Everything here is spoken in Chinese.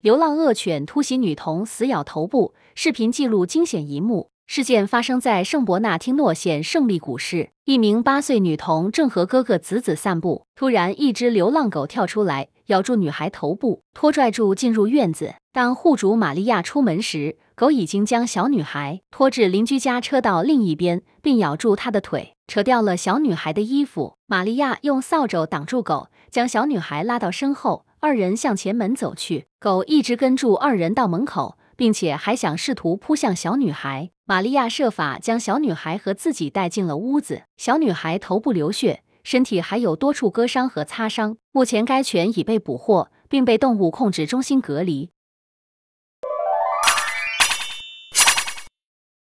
流浪恶犬突袭女童，死咬头部，视频记录惊险一幕。事件发生在圣伯纳汀诺县胜利谷市，一名八岁女童正和哥哥子子散步，突然一只流浪狗跳出来，咬住女孩头部，拖拽住进入院子。当户主玛利亚出门时，狗已经将小女孩拖至邻居家车道另一边，并咬住她的腿，扯掉了小女孩的衣服。玛利亚用扫帚挡住狗，将小女孩拉到身后。二人向前门走去，狗一直跟住二人到门口，并且还想试图扑向小女孩。玛利亚设法将小女孩和自己带进了屋子。小女孩头部流血，身体还有多处割伤和擦伤。目前该犬已被捕获，并被动物控制中心隔离。